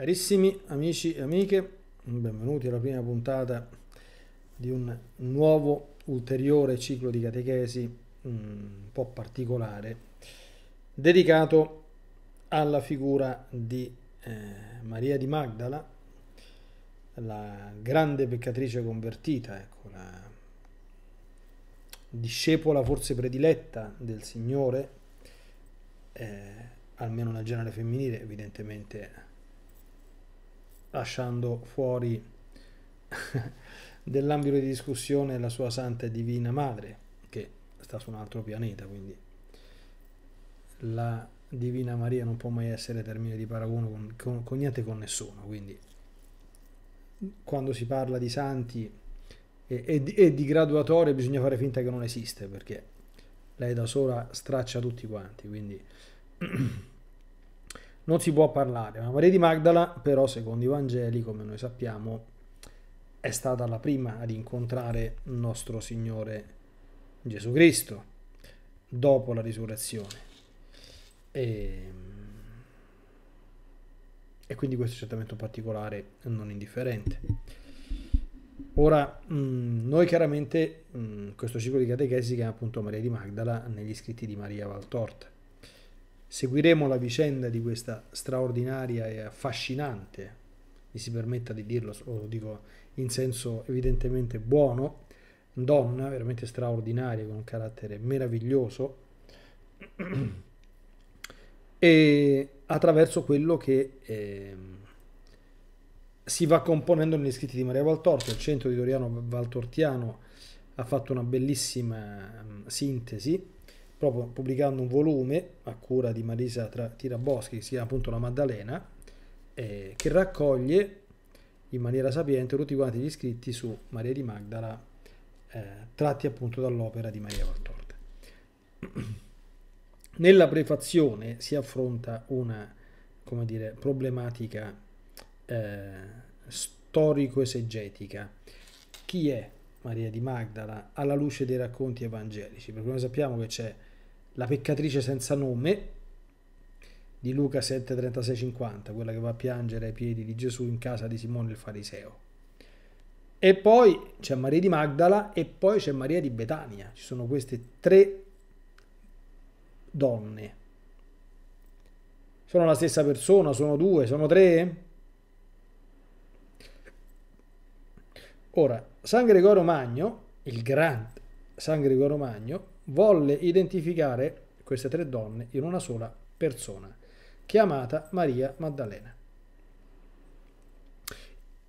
Carissimi amici e amiche, benvenuti alla prima puntata di un nuovo ulteriore ciclo di catechesi mm, un po' particolare dedicato alla figura di eh, Maria di Magdala, la grande peccatrice convertita, ecco, la discepola forse prediletta del Signore, eh, almeno nel genere femminile, evidentemente lasciando fuori dell'ambito di discussione la sua santa e divina madre, che sta su un altro pianeta, quindi la divina Maria non può mai essere termine di paragone con, con, con niente con nessuno, quindi quando si parla di santi e, e, di, e di graduatoria bisogna fare finta che non esiste, perché lei da sola straccia tutti quanti, quindi... non si può parlare, ma Maria di Magdala però secondo i Vangeli, come noi sappiamo, è stata la prima ad incontrare il nostro Signore Gesù Cristo dopo la risurrezione. E, e quindi questo è certamente un particolare non indifferente. Ora, mm, noi chiaramente mm, questo ciclo di catechesi che è appunto Maria di Magdala negli scritti di Maria Valtorta Seguiremo la vicenda di questa straordinaria e affascinante, mi si permetta di dirlo, lo dico in senso evidentemente buono, donna veramente straordinaria con un carattere meraviglioso e attraverso quello che eh, si va componendo negli scritti di Maria Valtorta, il centro di editoriano Valtortiano ha fatto una bellissima ehm, sintesi proprio pubblicando un volume a cura di Marisa Tiraboschi che si chiama appunto La Maddalena, eh, che raccoglie in maniera sapiente tutti quanti gli scritti su Maria di Magdala eh, tratti appunto dall'opera di Maria Valtorta. Nella prefazione si affronta una come dire, problematica eh, storico-esegetica. Chi è Maria di Magdala alla luce dei racconti evangelici? Perché noi sappiamo che c'è la peccatrice senza nome di Luca 7, 36, 50, quella che va a piangere ai piedi di Gesù in casa di Simone il fariseo. E poi c'è Maria di Magdala e poi c'è Maria di Betania. Ci sono queste tre donne. Sono la stessa persona, sono due, sono tre? Ora, San Gregorio Magno, il grande San Gregorio Magno, volle identificare queste tre donne in una sola persona, chiamata Maria Maddalena.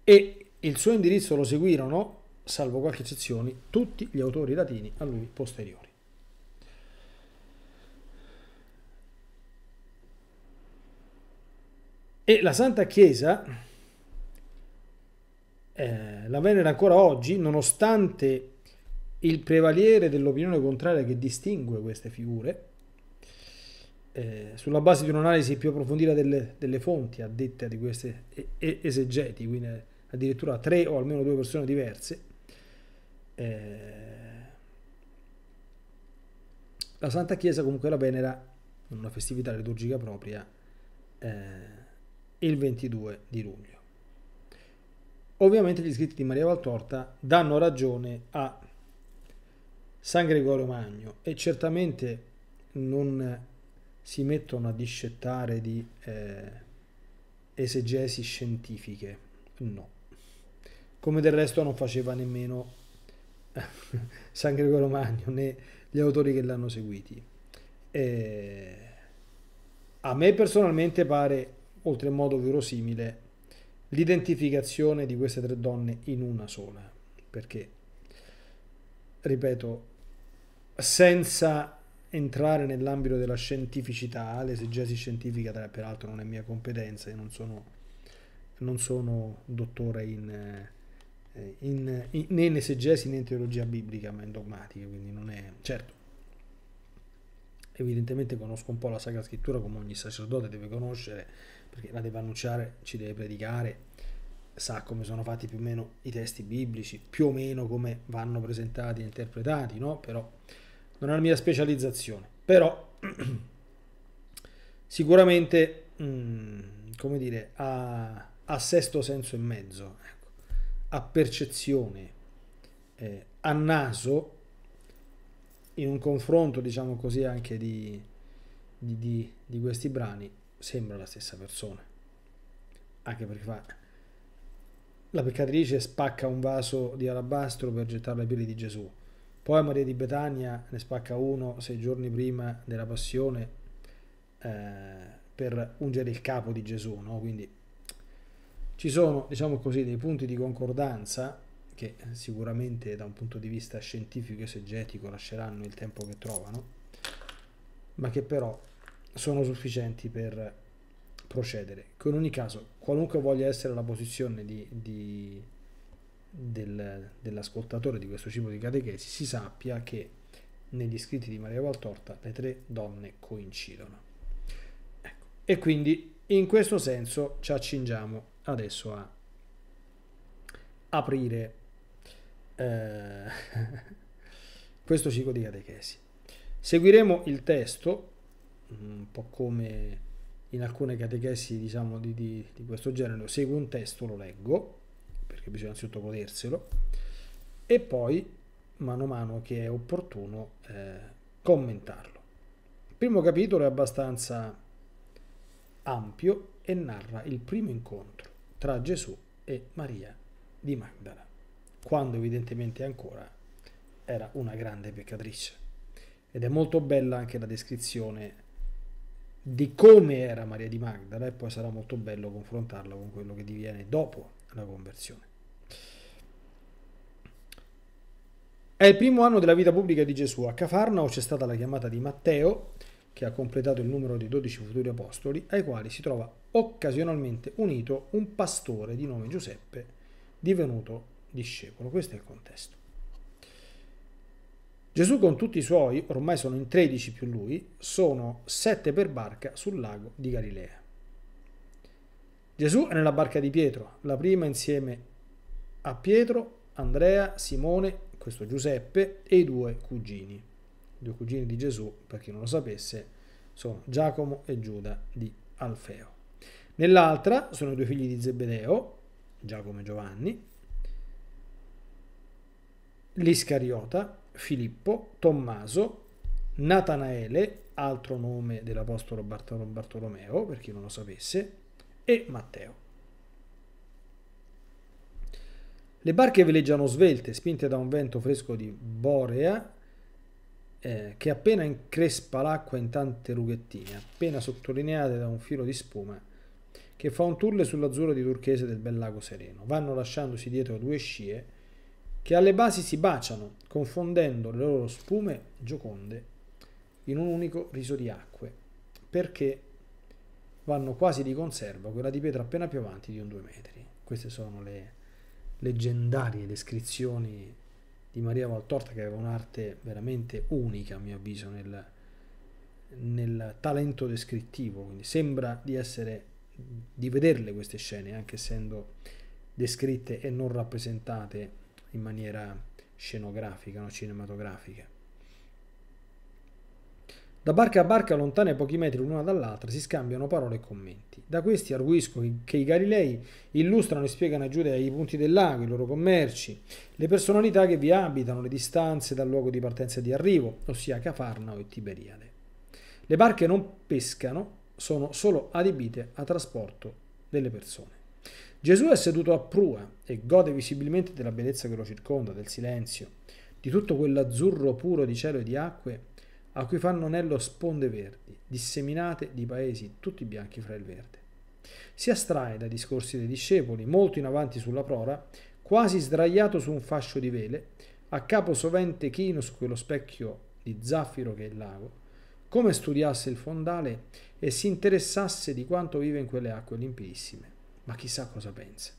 E il suo indirizzo lo seguirono, salvo qualche eccezione, tutti gli autori latini a lui posteriori. E la Santa Chiesa eh, la venera ancora oggi, nonostante il prevaliere dell'opinione contraria che distingue queste figure, eh, sulla base di un'analisi più approfondita delle, delle fonti addette di questi esegeti, quindi addirittura tre o almeno due persone diverse, eh, la Santa Chiesa comunque la venera in una festività liturgica propria eh, il 22 di luglio. Ovviamente gli scritti di Maria Valtorta danno ragione a San Gregorio Magno e certamente non si mettono a discettare di eh, esegesi scientifiche, no. Come del resto non faceva nemmeno San Gregorio Magno né gli autori che l'hanno seguiti. Eh, a me personalmente pare oltremodo verosimile l'identificazione di queste tre donne in una sola, perché, ripeto, senza entrare nell'ambito della scientificità, l'esegesi scientifica peraltro non è mia competenza, io non sono, non sono dottore in, eh, in, in, né in esegesi né in teologia biblica, ma in dogmatica, quindi non è... Certo, evidentemente conosco un po' la Sacra Scrittura come ogni sacerdote deve conoscere, perché la deve annunciare, ci deve predicare, sa come sono fatti più o meno i testi biblici, più o meno come vanno presentati e interpretati, no? Però non è la mia specializzazione, però sicuramente, mm, come dire, a, a, sesto senso e mezzo, ecco, a percezione, eh, a naso, in un confronto, diciamo così, anche di, di, di, di questi brani, sembra la stessa persona. Anche perché fa... La peccatrice spacca un vaso di alabastro per gettarlo ai peli di Gesù poi Maria di Betania ne spacca uno sei giorni prima della passione eh, per ungere il capo di Gesù, no? quindi ci sono diciamo così, dei punti di concordanza che sicuramente da un punto di vista scientifico e esegetico lasceranno il tempo che trovano, ma che però sono sufficienti per procedere. in ogni caso, qualunque voglia essere la posizione di, di del, dell'ascoltatore di questo ciclo di catechesi si sappia che negli scritti di Maria Valtorta le tre donne coincidono. Ecco. E quindi in questo senso ci accingiamo adesso a aprire eh, questo ciclo di catechesi. Seguiremo il testo, mm, un po' come in alcune catechesi diciamo, di, di, di questo genere, seguo un testo, lo leggo, perché bisogna anzitutto goderselo, e poi, mano a mano che è opportuno, eh, commentarlo. Il primo capitolo è abbastanza ampio e narra il primo incontro tra Gesù e Maria di Magdala, quando evidentemente ancora era una grande peccatrice. Ed è molto bella anche la descrizione di come era Maria di Magdala e poi sarà molto bello confrontarla con quello che diviene dopo la conversione. È il primo anno della vita pubblica di Gesù. A Cafarnao c'è stata la chiamata di Matteo, che ha completato il numero dei dodici futuri apostoli, ai quali si trova occasionalmente unito un pastore di nome Giuseppe, divenuto discepolo. Questo è il contesto. Gesù con tutti i suoi, ormai sono in 13 più lui, sono sette per barca sul lago di Galilea. Gesù è nella barca di Pietro, la prima insieme a Pietro, Andrea, Simone questo Giuseppe e i due cugini. I due cugini di Gesù, per chi non lo sapesse, sono Giacomo e Giuda di Alfeo. Nell'altra sono i due figli di Zebedeo, Giacomo e Giovanni, l'Iscariota, Filippo, Tommaso, Natanaele, altro nome dell'Apostolo Bartolomeo, per chi non lo sapesse, e Matteo. Le barche veleggiano svelte, spinte da un vento fresco di Borea, eh, che appena increspa l'acqua in tante rughettine, appena sottolineate da un filo di spuma, che fa un tulle sull'azzurro di turchese del bel lago sereno. Vanno lasciandosi dietro due scie che alle basi si baciano, confondendo le loro spume gioconde in un unico riso di acque, perché vanno quasi di conserva, quella di pietra appena più avanti di un due metri. Queste sono le leggendarie descrizioni di Maria Valtorta che aveva un'arte veramente unica a mio avviso nel, nel talento descrittivo, quindi sembra di essere di vederle queste scene anche essendo descritte e non rappresentate in maniera scenografica, no? cinematografica. Da barca a barca, lontane pochi metri l'una dall'altra, si scambiano parole e commenti. Da questi arguisco che i Galilei illustrano e spiegano a giudei i punti del lago, i loro commerci, le personalità che vi abitano, le distanze dal luogo di partenza e di arrivo, ossia Cafarnao e Tiberiade. Le barche non pescano, sono solo adibite a trasporto delle persone. Gesù è seduto a prua e gode visibilmente della bellezza che lo circonda, del silenzio, di tutto quell'azzurro puro di cielo e di acque a cui fanno nello sponde verdi, disseminate di paesi tutti bianchi fra il verde. Si astrae dai discorsi dei discepoli, molto in avanti sulla prora, quasi sdraiato su un fascio di vele, a capo sovente chino su quello specchio di zaffiro che è il lago, come studiasse il fondale e si interessasse di quanto vive in quelle acque limpidissime. Ma chissà cosa pensa.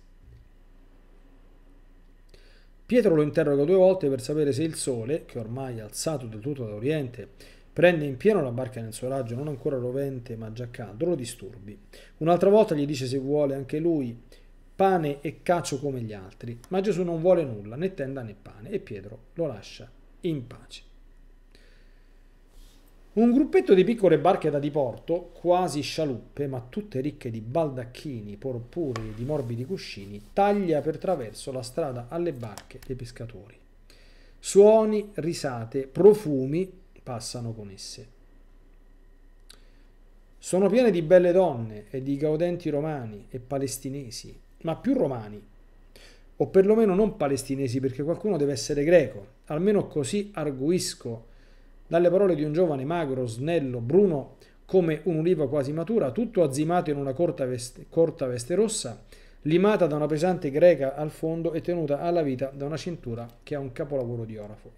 Pietro lo interroga due volte per sapere se il sole, che ormai è alzato del tutto da oriente, prende in pieno la barca nel suo raggio, non ancora rovente ma già caldo, lo disturbi. Un'altra volta gli dice se vuole anche lui pane e cacio come gli altri, ma Gesù non vuole nulla, né tenda né pane, e Pietro lo lascia in pace. Un gruppetto di piccole barche da diporto, quasi scialuppe, ma tutte ricche di baldacchini, porpuri e di morbidi cuscini, taglia per traverso la strada alle barche dei pescatori. Suoni, risate, profumi passano con esse. Sono piene di belle donne e di gaudenti romani e palestinesi, ma più romani, o perlomeno non palestinesi perché qualcuno deve essere greco, almeno così arguisco dalle parole di un giovane magro, snello, bruno, come un'oliva quasi matura, tutto azzimato in una corta veste, corta veste rossa, limata da una pesante greca al fondo e tenuta alla vita da una cintura che ha un capolavoro di orafo.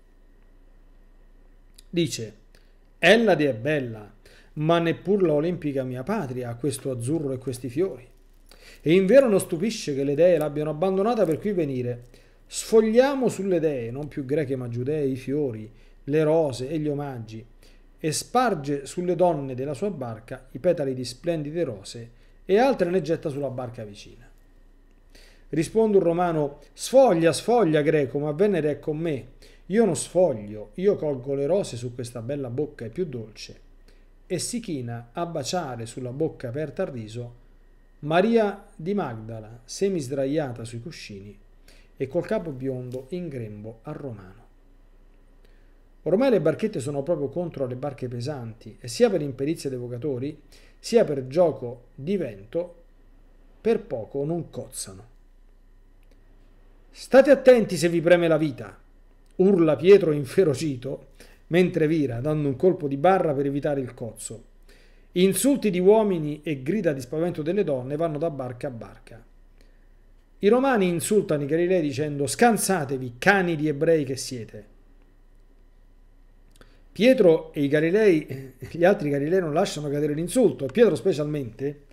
Dice, Ellade è bella, ma neppur l'olimpica mia patria ha questo azzurro e questi fiori. E in vero non stupisce che le dee l'abbiano abbandonata per qui venire. Sfogliamo sulle dee, non più greche ma giudee, i fiori, le rose e gli omaggi, e sparge sulle donne della sua barca i petali di splendide rose e altre ne getta sulla barca vicina. Risponde un romano, sfoglia, sfoglia greco, ma Venere è con me. Io non sfoglio, io colgo le rose su questa bella bocca e più dolce. E si china a baciare sulla bocca aperta al riso Maria di Magdala, semisdraiata sui cuscini e col capo biondo in grembo al romano. Ormai le barchette sono proprio contro le barche pesanti e sia per imperizia dei vocatori, sia per gioco di vento, per poco non cozzano. State attenti se vi preme la vita, urla Pietro inferocito, mentre vira, dando un colpo di barra per evitare il cozzo. Insulti di uomini e grida di spavento delle donne vanno da barca a barca. I romani insultano i galilei dicendo scansatevi, cani di ebrei che siete. Pietro e i Galilei, gli altri Galilei non lasciano cadere l'insulto, Pietro specialmente,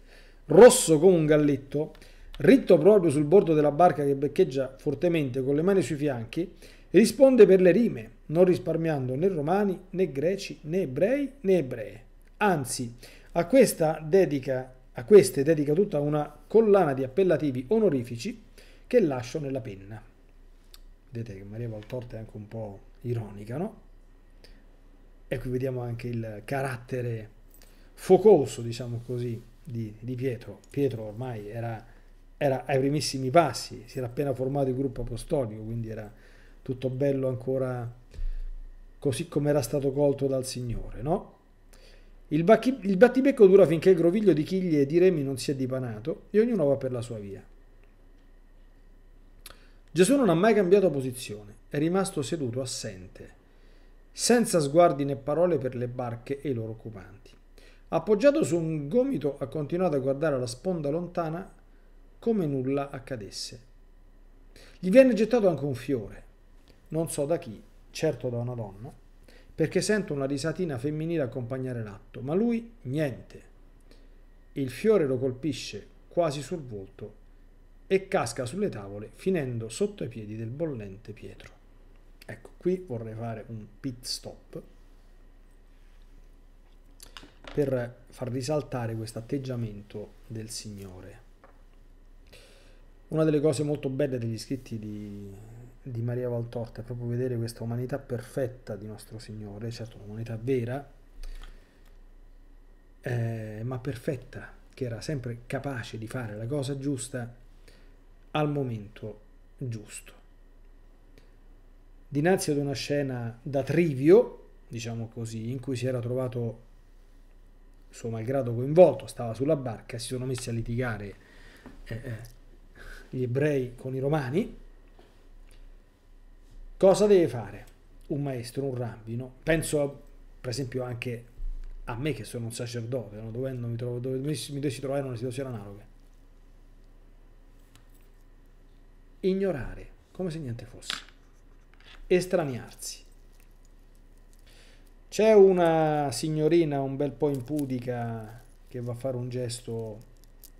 rosso come un galletto, ritto proprio sul bordo della barca che beccheggia fortemente con le mani sui fianchi, risponde per le rime, non risparmiando né romani, né greci, né ebrei, né ebree. Anzi, a, dedica, a queste dedica tutta una collana di appellativi onorifici che lascio nella penna. Vedete che Maria Valtorta è anche un po' ironica, no? e qui vediamo anche il carattere focoso, diciamo così, di, di Pietro. Pietro ormai era, era, ai primissimi passi, si era appena formato il gruppo apostolico, quindi era tutto bello ancora così come era stato colto dal Signore, no? Il, bacchi, il battibecco dura finché il groviglio di chiglie e di remi non si è dipanato e ognuno va per la sua via. Gesù non ha mai cambiato posizione, è rimasto seduto assente senza sguardi né parole per le barche e i loro occupanti. Appoggiato su un gomito ha continuato a guardare la sponda lontana come nulla accadesse. Gli viene gettato anche un fiore, non so da chi, certo da una donna, perché sento una risatina femminile accompagnare l'atto, ma lui niente. Il fiore lo colpisce quasi sul volto e casca sulle tavole finendo sotto i piedi del bollente Pietro. Ecco, qui vorrei fare un pit stop per far risaltare questo atteggiamento del Signore. Una delle cose molto belle degli scritti di, di Maria Valtorta è proprio vedere questa umanità perfetta di nostro Signore, certo un'umanità vera, eh, ma perfetta, che era sempre capace di fare la cosa giusta al momento giusto dinanzi ad una scena da trivio, diciamo così, in cui si era trovato suo malgrado coinvolto, stava sulla barca, si sono messi a litigare eh, eh, gli ebrei con i romani. Cosa deve fare un maestro, un rabbino? Penso a, per esempio anche a me che sono un sacerdote, no? dovendo mi, trovo, dove, mi dovessi trovare in una situazione analoga. Ignorare, come se niente fosse estraniarsi. C'è una signorina un bel po' impudica che va a fare un gesto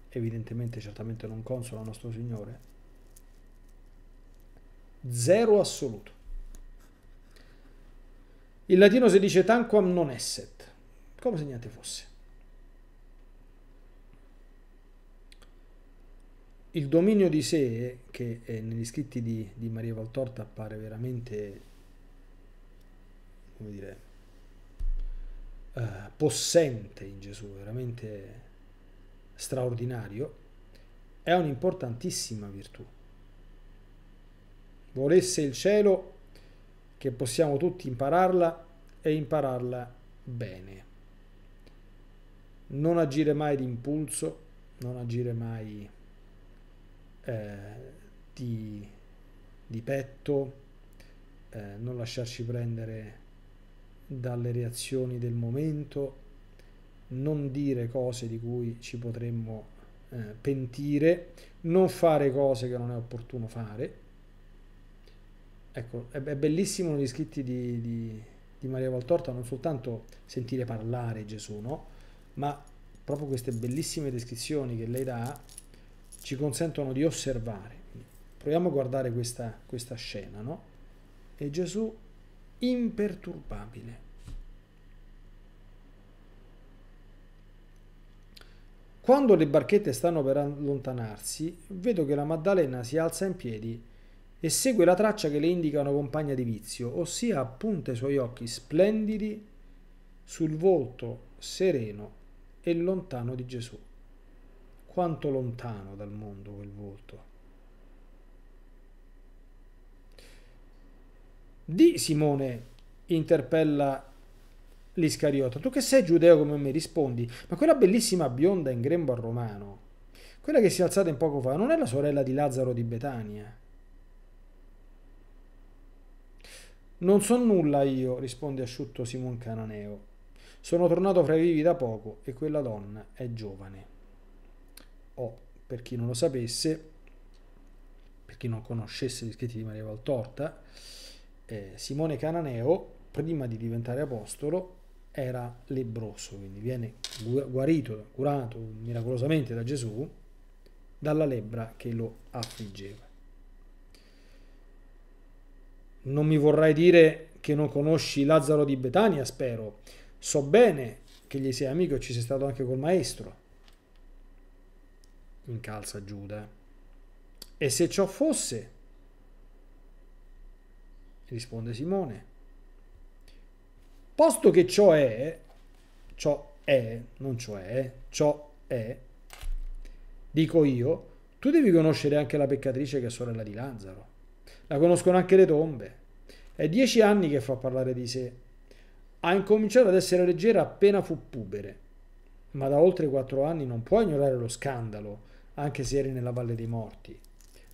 evidentemente certamente non consola a nostro Signore. Zero assoluto. In latino si dice tanquam non esset, come se niente fosse. il dominio di sé, che eh, negli scritti di, di Maria Valtorta appare veramente, come dire, eh, possente in Gesù, veramente straordinario, è un'importantissima virtù. Volesse il cielo che possiamo tutti impararla e impararla bene. Non agire mai d'impulso, non agire mai eh, di, di, petto, eh, non lasciarci prendere dalle reazioni del momento, non dire cose di cui ci potremmo eh, pentire, non fare cose che non è opportuno fare. Ecco, è, bellissimo negli scritti di, di, di Maria Valtorta non soltanto sentire parlare Gesù, no? ma proprio queste bellissime descrizioni che lei dà ci consentono di osservare. Proviamo a guardare questa, questa scena, no? E Gesù imperturbabile. Quando le barchette stanno per allontanarsi, vedo che la Maddalena si alza in piedi e segue la traccia che le indicano compagna di vizio, ossia appunta i suoi occhi splendidi sul volto sereno e lontano di Gesù. Quanto lontano dal mondo quel volto. Di Simone interpella l'Iscariota, tu che sei giudeo come me rispondi, ma quella bellissima bionda in grembo al romano, quella che si è alzata in poco fa, non è la sorella di Lazzaro di Betania? Non so nulla io, risponde asciutto Simon Cananeo. Sono tornato fra i vivi da poco e quella donna è giovane o per chi non lo sapesse, per chi non conoscesse gli scritti di Maria Valtorta, eh, Simone Cananeo, prima di diventare apostolo, era lebroso, quindi viene guarito, curato miracolosamente da Gesù dalla lebbra che lo affliggeva. Non mi vorrai dire che non conosci Lazzaro di Betania, spero. So bene che gli sei amico e ci sei stato anche col maestro incalza Giuda. E se ciò fosse, risponde Simone, posto che ciò è, ciò è, non cioè, ciò è, dico io, tu devi conoscere anche la peccatrice che è sorella di Lazzaro. La conoscono anche le tombe. È dieci anni che fa parlare di sé. Ha incominciato ad essere leggera appena fu pubere ma da oltre quattro anni non può ignorare lo scandalo, anche se eri nella Valle dei Morti.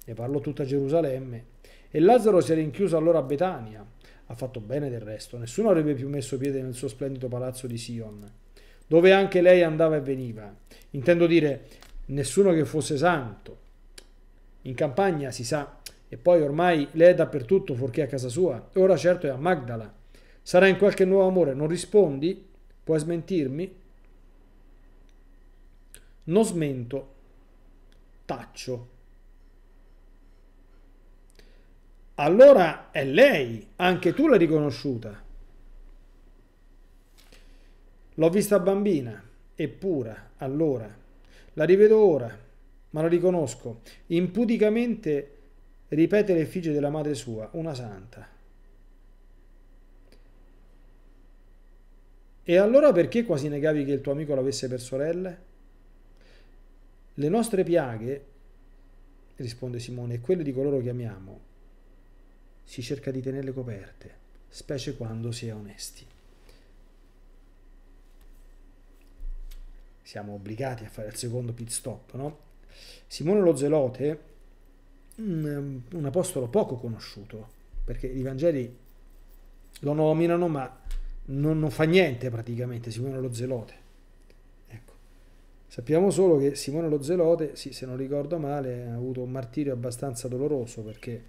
Ne parlò tutta Gerusalemme. E Lazzaro si era rinchiuso allora a Betania. Ha fatto bene del resto, nessuno avrebbe più messo piede nel suo splendido palazzo di Sion, dove anche lei andava e veniva. Intendo dire, nessuno che fosse santo. In campagna si sa, e poi ormai lei è dappertutto fuorché a casa sua, e ora certo è a Magdala. Sarà in qualche nuovo amore, non rispondi? Puoi smentirmi? non smento, taccio. Allora è lei, anche tu l'hai riconosciuta. L'ho vista bambina, eppure, allora, la rivedo ora, ma la riconosco. Impudicamente ripete l'effigie della madre sua, una santa. E allora perché quasi negavi che il tuo amico l'avesse per sorelle? Le nostre piaghe, risponde Simone, e quelle di coloro che amiamo, si cerca di tenerle coperte, specie quando si è onesti. Siamo obbligati a fare il secondo pit stop, no? Simone lo Zelote, un, un apostolo poco conosciuto, perché i Vangeli lo nominano ma non, non fa niente praticamente, Simone lo Zelote Sappiamo solo che Simone Lo Zelote, sì, se non ricordo male, ha avuto un martirio abbastanza doloroso perché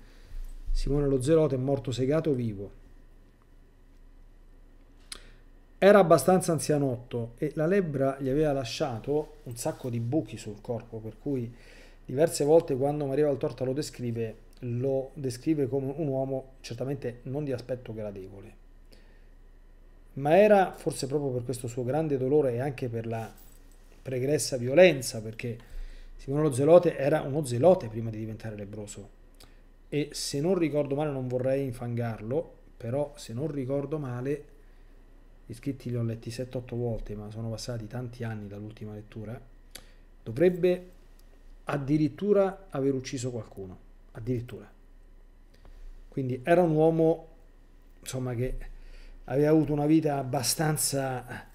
Simone Lo Zelote è morto segato vivo. Era abbastanza anzianotto e la lebbra gli aveva lasciato un sacco di buchi sul corpo, per cui diverse volte quando Maria Valtorta lo descrive, lo descrive come un uomo certamente non di aspetto gradevole. Ma era forse proprio per questo suo grande dolore e anche per la pregressa violenza, perché Simone lo Zelote era uno zelote prima di diventare lebroso. E se non ricordo male, non vorrei infangarlo, però se non ricordo male, gli scritti li ho letti 7-8 volte, ma sono passati tanti anni dall'ultima lettura, dovrebbe addirittura aver ucciso qualcuno, addirittura. Quindi era un uomo, insomma, che aveva avuto una vita abbastanza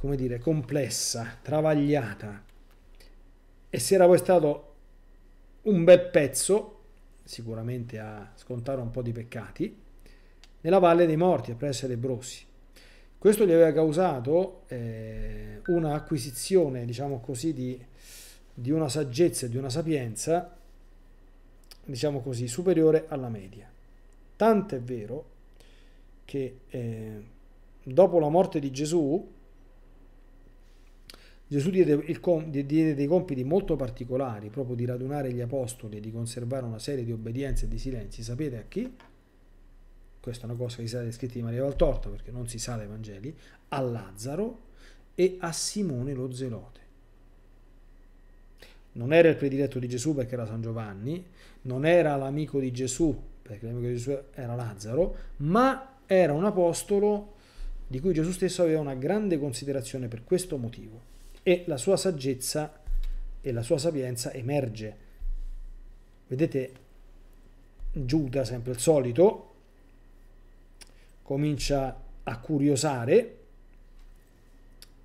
come dire, complessa, travagliata. E se era poi stato un bel pezzo, sicuramente a scontare un po' di peccati, nella Valle dei Morti, a presso le Brossi. Questo gli aveva causato eh, una acquisizione, diciamo così, di, di una saggezza e di una sapienza, diciamo così, superiore alla media. Tanto è vero che eh, dopo la morte di Gesù, Gesù diede, il, diede, dei compiti molto particolari, proprio di radunare gli apostoli e di conservare una serie di obbedienze e di silenzi. Sapete a chi? Questa è una cosa che si sa dai scritti di Maria Valtorta, perché non si sa dai Vangeli, a Lazzaro e a Simone lo Zelote. Non era il prediletto di Gesù perché era San Giovanni, non era l'amico di Gesù perché l'amico di Gesù era Lazzaro, ma era un apostolo di cui Gesù stesso aveva una grande considerazione per questo motivo e la sua saggezza e la sua sapienza emerge. Vedete Giuda, sempre il solito, comincia a curiosare,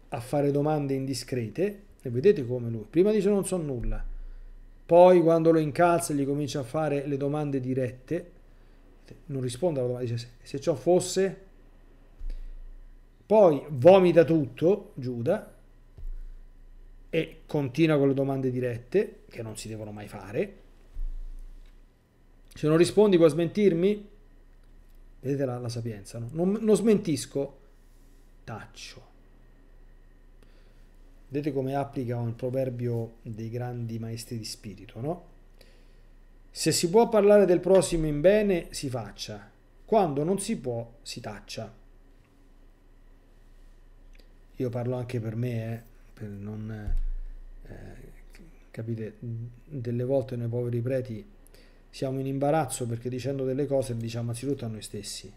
a fare domande indiscrete e vedete come lui, prima dice non so nulla, poi quando lo incalza gli comincia a fare le domande dirette, non risponde alla domanda, dice se ciò fosse, poi vomita tutto Giuda e continua con le domande dirette, che non si devono mai fare. Se non rispondi puoi smentirmi? Vedete la, la sapienza, no? non, non smentisco, taccio. Vedete come applica un proverbio dei grandi maestri di spirito, no? Se si può parlare del prossimo in bene, si faccia. Quando non si può, si taccia. Io parlo anche per me, eh per non eh, capire, delle volte noi poveri preti siamo in imbarazzo perché dicendo delle cose diciamo anzitutto a noi stessi,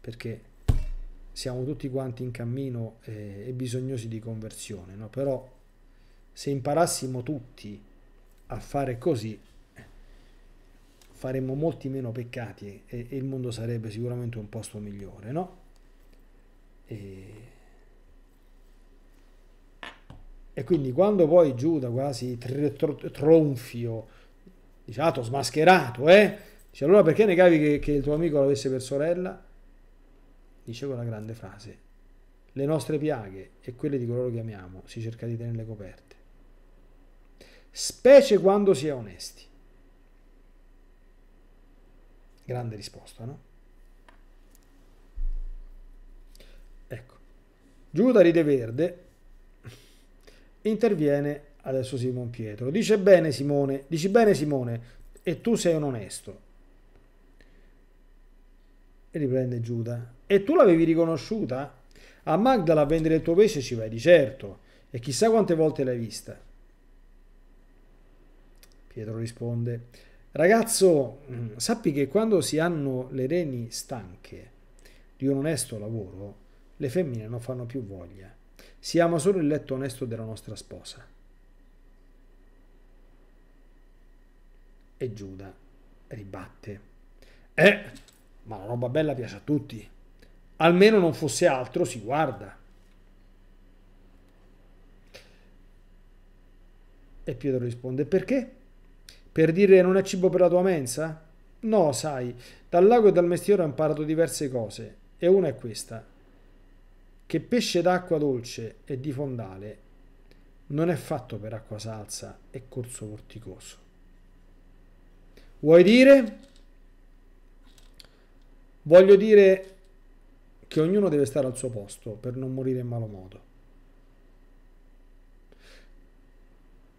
perché siamo tutti quanti in cammino e, e bisognosi di conversione, no? però se imparassimo tutti a fare così faremmo molti meno peccati e, e il mondo sarebbe sicuramente un posto migliore, no? E e quindi quando poi Giuda, quasi tr- tr- tronfio, diciamo smascherato, eh? dice allora perché negavi che, che il tuo amico l'avesse per sorella? Dice quella grande frase, le nostre piaghe e quelle di coloro che amiamo si cerca di tenerle coperte, specie quando si è onesti. Grande risposta, no? Ecco, Giuda ride verde interviene adesso Simon Pietro. Dice bene Simone, dici bene Simone, e tu sei un onesto. E riprende Giuda. E tu l'avevi riconosciuta? A Magdala a vendere il tuo pesce ci vai di certo, e chissà quante volte l'hai vista. Pietro risponde, ragazzo, mm, sappi che quando si hanno le reni stanche di un onesto lavoro, le femmine non fanno più voglia si ama solo il letto onesto della nostra sposa. E Giuda ribatte, eh, ma la roba bella piace a tutti, almeno non fosse altro si guarda. E Pietro risponde, perché? Per dire non è cibo per la tua mensa? No, sai, dal lago e dal mestiere ho imparato diverse cose, e una è questa, che pesce d'acqua dolce e di fondale non è fatto per acqua salsa e corso vorticoso. Vuoi dire? Voglio dire che ognuno deve stare al suo posto per non morire in malo modo.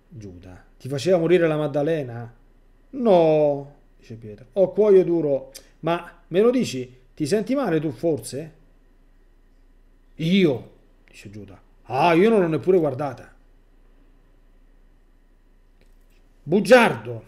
Giuda, ti faceva morire la Maddalena? No, dice Pietro. Ho cuoio duro, ma me lo dici? Ti senti male tu forse? Io, dice Giuda. Ah, io non l'ho neppure guardata. Bugiardo,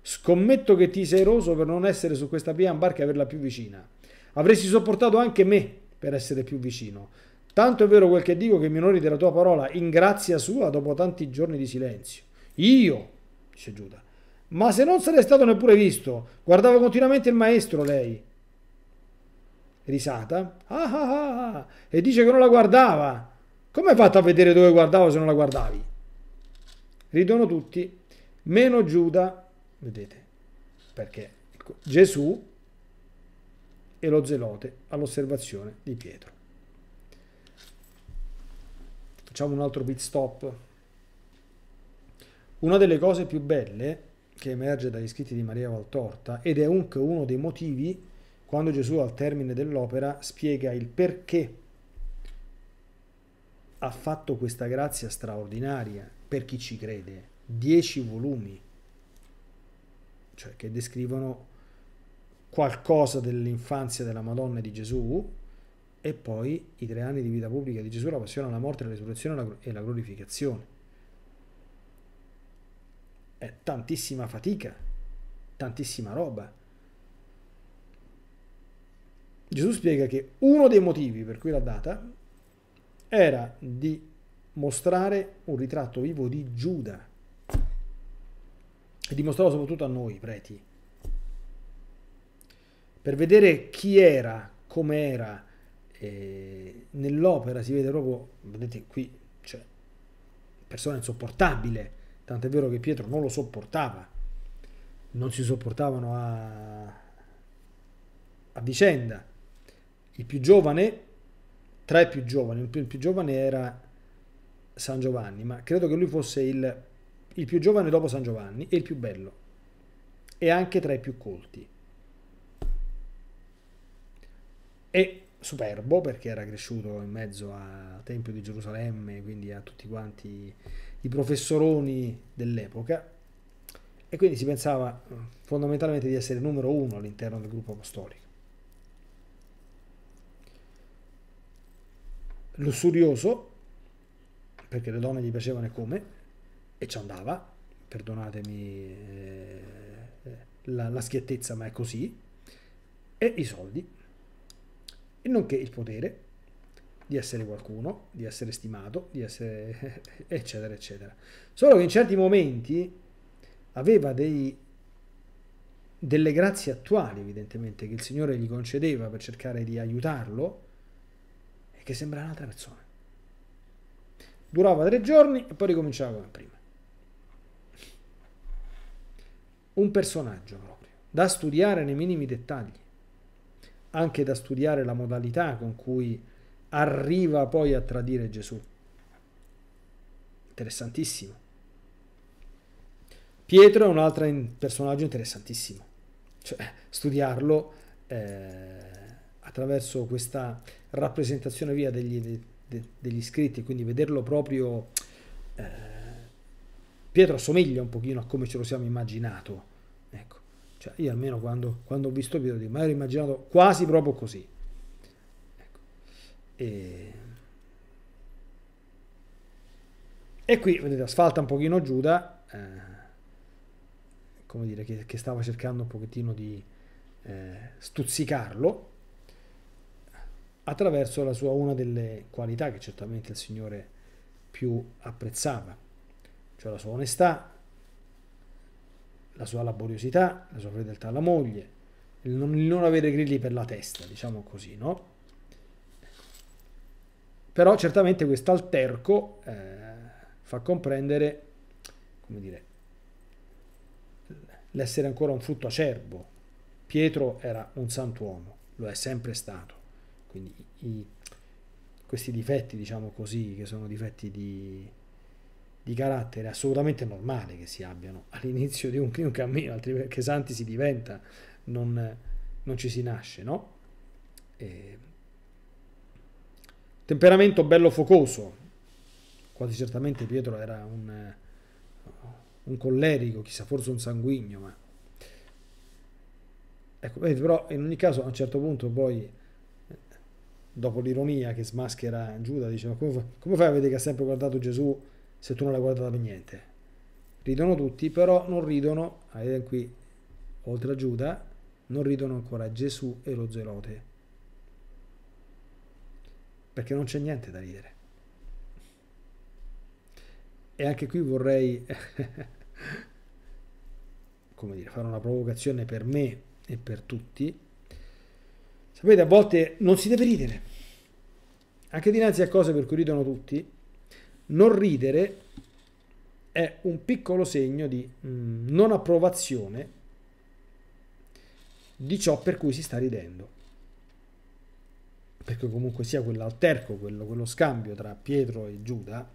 scommetto che ti sei roso per non essere su questa via in barca e averla più vicina. Avresti sopportato anche me per essere più vicino. Tanto è vero quel che dico che mi onori della tua parola, in grazia sua, dopo tanti giorni di silenzio. Io, dice Giuda, ma se non sarei stato neppure visto, guardava continuamente il maestro lei risata, ah, ah ah ah, e dice che non la guardava. Come hai fatto a vedere dove guardavo se non la guardavi? Ridono tutti, meno Giuda, vedete, perché ecco, Gesù e lo zelote all'osservazione di Pietro. Facciamo un altro pit stop. Una delle cose più belle che emerge dagli scritti di Maria Valtorta, ed è anche uno dei motivi quando Gesù al termine dell'opera spiega il perché ha fatto questa grazia straordinaria per chi ci crede, dieci volumi, cioè che descrivono qualcosa dell'infanzia della Madonna di Gesù e poi i tre anni di vita pubblica di Gesù, la passione, la morte, la risurrezione e la glorificazione. È tantissima fatica, tantissima roba Gesù spiega che uno dei motivi per cui l'ha data era di mostrare un ritratto vivo di Giuda e dimostrarlo soprattutto a noi preti per vedere chi era, come era nell'opera si vede proprio vedete qui cioè, persona insopportabile tant'è vero che Pietro non lo sopportava non si sopportavano a, a vicenda il più giovane, tra i più giovani, il più, il più giovane era San Giovanni, ma credo che lui fosse il, il più giovane dopo San Giovanni e il più bello, e anche tra i più colti. E superbo perché era cresciuto in mezzo al Tempio di Gerusalemme, quindi a tutti quanti i professoroni dell'epoca e quindi si pensava eh, fondamentalmente di essere numero uno all'interno del gruppo apostolico. lussurioso, perché le donne gli piacevano e come, e ci andava, perdonatemi eh, eh, la, la schiettezza, ma è così, e i soldi, e nonché il potere di essere qualcuno, di essere stimato, di essere eccetera eccetera. Solo che in certi momenti aveva dei, delle grazie attuali evidentemente che il Signore gli concedeva per cercare di aiutarlo e che sembra un'altra persona. Durava tre giorni e poi ricominciava come prima. Un personaggio proprio, da studiare nei minimi dettagli, anche da studiare la modalità con cui arriva poi a tradire Gesù. Interessantissimo. Pietro è un altro personaggio interessantissimo, cioè studiarlo eh, attraverso questa rappresentazione via degli, de, de, degli iscritti, quindi vederlo proprio... Eh, Pietro assomiglia un pochino a come ce lo siamo immaginato, ecco. Cioè, io almeno quando, quando ho visto Pietro mi ero immaginato quasi proprio così. Ecco. E... e... qui, vedete, asfalta un pochino Giuda, eh, come dire, che, che, stava cercando un pochettino di eh, stuzzicarlo, attraverso la sua una delle qualità che certamente il Signore più apprezzava, cioè la sua onestà, la sua laboriosità, la sua fedeltà alla moglie, il non, il non avere grilli per la testa, diciamo così, no? Però certamente quest'alterco eh, fa comprendere, come dire, l'essere ancora un frutto acerbo. Pietro era un sant'uomo, lo è sempre stato quindi i, questi difetti, diciamo così, che sono difetti di, di carattere, assolutamente normale che si abbiano all'inizio di un, di un cammino, altrimenti perché santi si diventa, non, non ci si nasce, no? E... Temperamento bello focoso, quasi certamente Pietro era un, un collerico, chissà forse un sanguigno, ma... Ecco, però in ogni caso a un certo punto poi dopo l'ironia che smaschera Giuda, dice ma come, come fai a vedere che ha sempre guardato Gesù se tu non l'hai guardato per niente? Ridono tutti, però non ridono, vedete qui, oltre a Giuda, non ridono ancora Gesù e lo zelote. Perché non c'è niente da ridere. E anche qui vorrei, come dire, fare una provocazione per me e per tutti, Sapete, a volte non si deve ridere. Anche dinanzi a cose per cui ridono tutti, non ridere è un piccolo segno di mm, non approvazione di ciò per cui si sta ridendo. Perché comunque sia quell'alterco, quello, quello scambio tra Pietro e Giuda,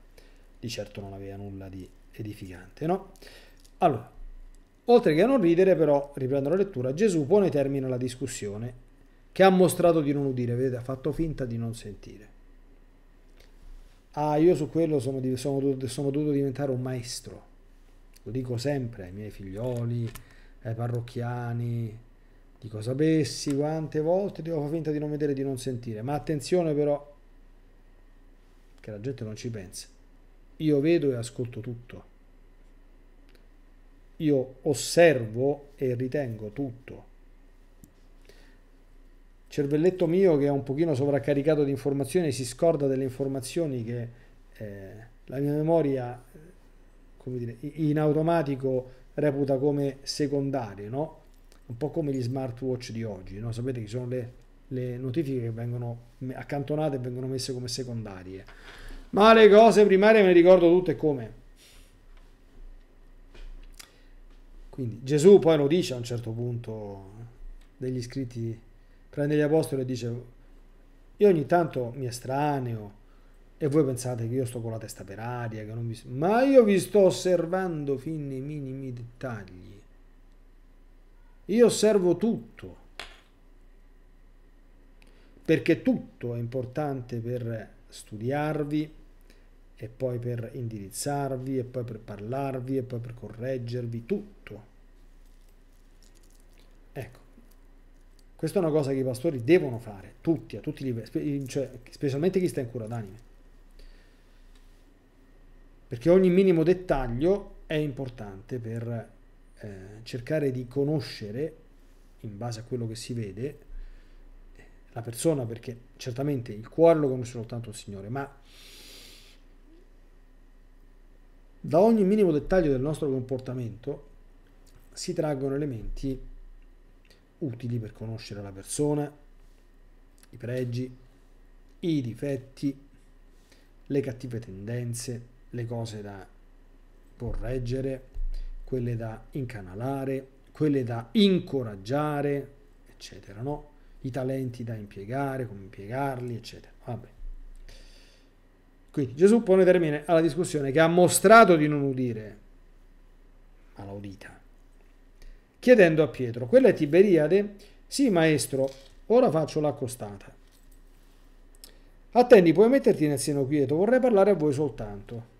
di certo non aveva nulla di edificante, no? Allora, oltre che a non ridere, però, riprendo la lettura, Gesù pone termine alla discussione che ha mostrato di non udire, vedete, ha fatto finta di non sentire. Ah, io su quello sono, sono, sono dovuto diventare un maestro, lo dico sempre ai miei figlioli, ai parrocchiani, dico sapessi quante volte devo far finta di non vedere, e di non sentire, ma attenzione però, che la gente non ci pensa, io vedo e ascolto tutto, io osservo e ritengo tutto cervelletto mio che è un pochino sovraccaricato di informazioni si scorda delle informazioni che eh, la mia memoria come dire, in automatico reputa come secondarie, no? un po' come gli smartwatch di oggi, no? sapete che sono le, le notifiche che vengono accantonate e vengono messe come secondarie, ma le cose primarie me le ricordo tutte come. Quindi Gesù poi lo dice a un certo punto eh, degli scritti prende gli apostoli e dice io ogni tanto mi estraneo e voi pensate che io sto con la testa per aria, che non vi... ma io vi sto osservando fin nei minimi dettagli. Io osservo tutto, perché tutto è importante per studiarvi e poi per indirizzarvi e poi per parlarvi e poi per correggervi, tutto. Ecco. Questa è una cosa che i pastori devono fare, tutti, a tutti i livelli, cioè, specialmente chi sta in cura d'anime. Perché ogni minimo dettaglio è importante per eh, cercare di conoscere, in base a quello che si vede, la persona, perché certamente il cuore lo conosce soltanto il Signore, ma da ogni minimo dettaglio del nostro comportamento si traggono elementi utili per conoscere la persona, i pregi, i difetti, le cattive tendenze, le cose da correggere, quelle da incanalare, quelle da incoraggiare, eccetera, no? I talenti da impiegare, come impiegarli, eccetera. Vabbè. Quindi Gesù pone termine alla discussione che ha mostrato di non udire, ma la udita chiedendo a Pietro, quella è Tiberiade? Sì, maestro, ora faccio l'accostata. Attendi, puoi metterti nel seno quieto, vorrei parlare a voi soltanto.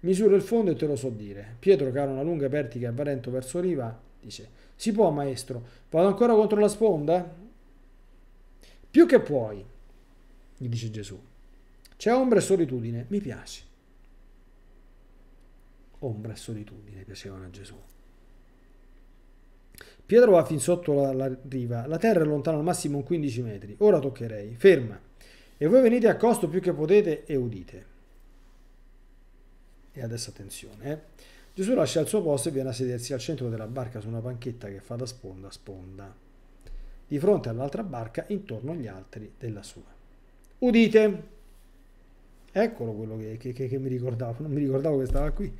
Misura il fondo e te lo so dire. Pietro, che ha una lunga pertica vertiga avvalento verso riva, dice, si può, maestro, vado ancora contro la sponda? Più che puoi, gli dice Gesù. C'è ombra e solitudine, mi piace ombra e solitudine piacevano a Gesù. Pietro va fin sotto la, la riva, la terra è lontana al massimo 15 metri, ora toccherei, ferma, e voi venite a costo più che potete e udite. E adesso attenzione, eh. Gesù lascia il suo posto e viene a sedersi al centro della barca su una panchetta che fa da sponda a sponda, di fronte all'altra barca intorno agli altri della sua. Udite! Eccolo quello che, che, che, che mi ricordavo, non mi ricordavo che stava qui.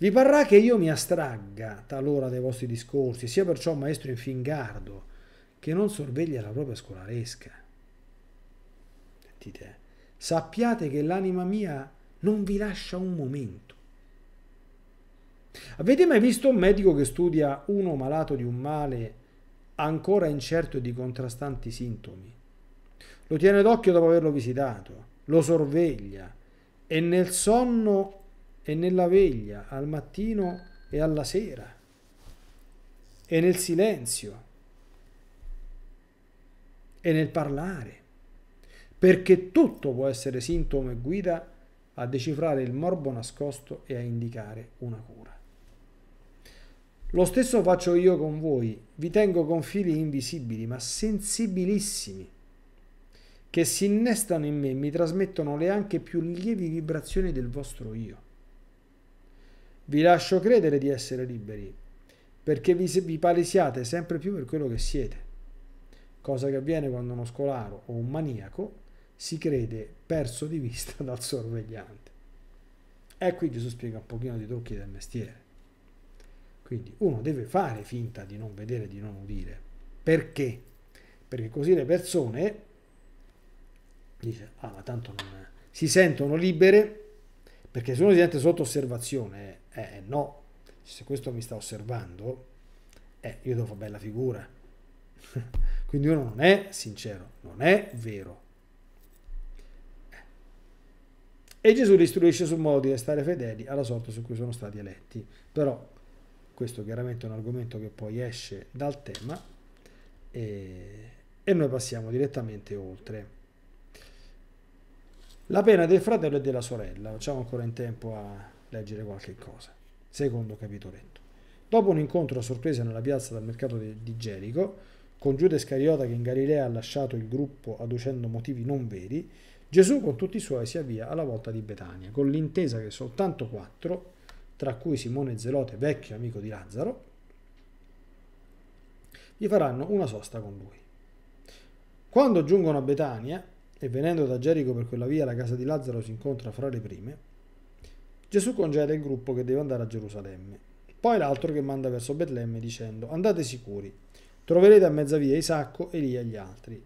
Vi parrà che io mi astragga talora dai vostri discorsi, sia perciò un maestro infingardo che non sorveglia la propria scolaresca. Sentite, eh, sappiate che l'anima mia non vi lascia un momento. Avete mai visto un medico che studia uno malato di un male ancora incerto e di contrastanti sintomi? Lo tiene d'occhio dopo averlo visitato, lo sorveglia e nel sonno e nella veglia, al mattino e alla sera, e nel silenzio, e nel parlare, perché tutto può essere sintomo e guida a decifrare il morbo nascosto e a indicare una cura. Lo stesso faccio io con voi, vi tengo con fili invisibili ma sensibilissimi, che si innestano in me e mi trasmettono le anche più lievi vibrazioni del vostro io. Vi lascio credere di essere liberi, perché vi, vi palesiate sempre più per quello che siete. Cosa che avviene quando uno scolaro o un maniaco si crede perso di vista dal sorvegliante. E qui Gesù spiega un pochino di trucchi del mestiere. Quindi uno deve fare finta di non vedere, di non udire. Perché? Perché così le persone dice, ah ma tanto non... si sentono libere, perché se uno si sente sotto osservazione eh, eh no, se questo mi sta osservando, eh, io devo fare bella figura. Quindi uno non è sincero, non è vero. Eh. E Gesù li istruisce sul modo di restare fedeli alla sorte su cui sono stati eletti. Però questo chiaramente è un argomento che poi esce dal tema e, e noi passiamo direttamente oltre. La pena del fratello e della sorella, facciamo ancora in tempo a, leggere qualche cosa. Secondo capitoletto. Dopo un incontro a sorpresa nella piazza del mercato di Gerico, con Giuda Scariota che in Galilea ha lasciato il gruppo adducendo motivi non veri, Gesù con tutti i suoi si avvia alla volta di Betania, con l'intesa che soltanto quattro, tra cui Simone Zelote, vecchio amico di Lazzaro, gli faranno una sosta con lui. Quando giungono a Betania, e venendo da Gerico per quella via la casa di Lazzaro si incontra fra le prime, Gesù congeda il gruppo che deve andare a Gerusalemme. Poi l'altro che manda verso Betlemme dicendo andate sicuri, troverete a mezza via Isacco, Elia e gli altri.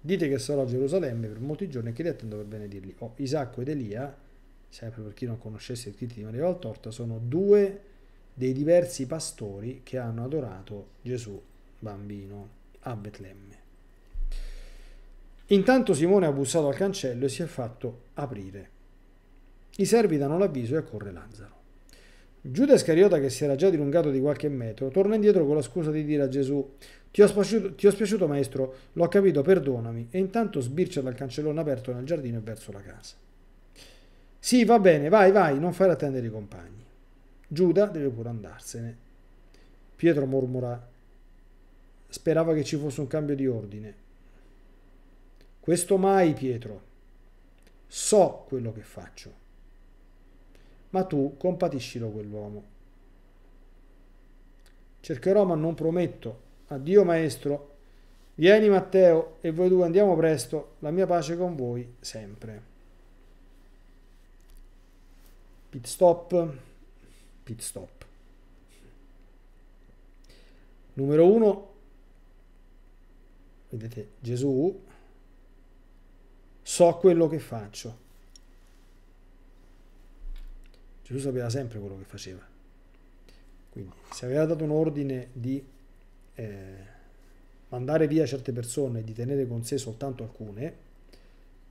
Dite che sarò a Gerusalemme per molti giorni e che attendo per benedirli. Oh, Isacco ed Elia, sempre per chi non conoscesse i scritti di Maria Valtorta, sono due dei diversi pastori che hanno adorato Gesù bambino a Betlemme. Intanto Simone ha bussato al cancello e si è fatto aprire. I servi danno l'avviso e accorre Lazzaro. Giuda Scariota, che si era già dilungato di qualche metro, torna indietro con la scusa di dire a Gesù ti ho, spiaciuto, ti ho spiaciuto maestro, l'ho capito, perdonami, e intanto sbircia dal cancellone aperto nel giardino e verso la casa. Sì, va bene, vai, vai, non fare attendere i compagni. Giuda deve pure andarsene. Pietro mormora, sperava che ci fosse un cambio di ordine. Questo mai, Pietro. So quello che faccio ma tu compatiscilo quell'uomo. Cercherò ma non prometto. Addio maestro. Vieni Matteo e voi due andiamo presto. La mia pace con voi sempre. Pit stop. Pit stop. Numero 1. Vedete Gesù. So quello che faccio Gesù sapeva sempre quello che faceva. Quindi se aveva dato un ordine di eh, mandare via certe persone e di tenere con sé soltanto alcune,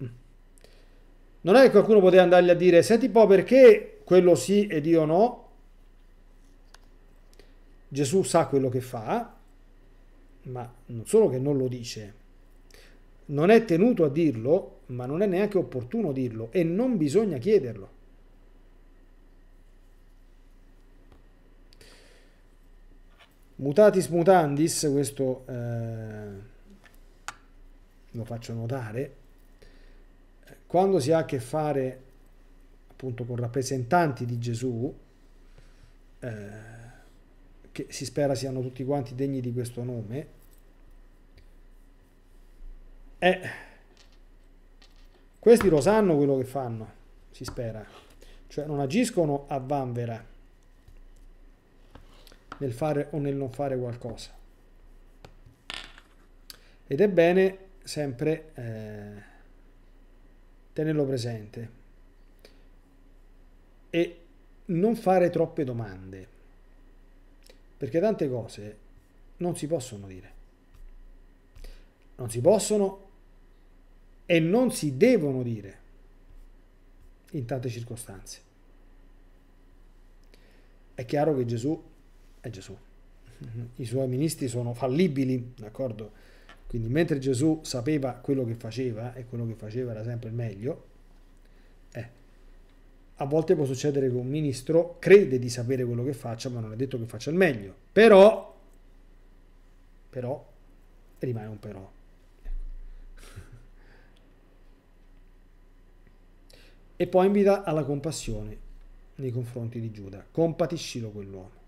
mm, non è che qualcuno poteva andargli a dire, senti un po' perché quello sì ed io no, Gesù sa quello che fa, ma non solo che non lo dice, non è tenuto a dirlo, ma non è neanche opportuno dirlo e non bisogna chiederlo. Mutatis mutandis, questo eh, lo faccio notare, quando si ha a che fare appunto con rappresentanti di Gesù, eh, che si spera siano tutti quanti degni di questo nome, eh, questi lo sanno quello che fanno, si spera, cioè non agiscono a vanvera nel fare o nel non fare qualcosa. Ed è bene sempre eh, tenerlo presente e non fare troppe domande, perché tante cose non si possono dire. Non si possono e non si devono dire in tante circostanze. È chiaro che Gesù è Gesù. I suoi ministri sono fallibili, d'accordo? Quindi mentre Gesù sapeva quello che faceva e quello che faceva era sempre il meglio, eh, a volte può succedere che un ministro crede di sapere quello che faccia, ma non è detto che faccia il meglio. Però, però, rimane un però. e poi invita alla compassione nei confronti di Giuda. Compatiscilo quell'uomo.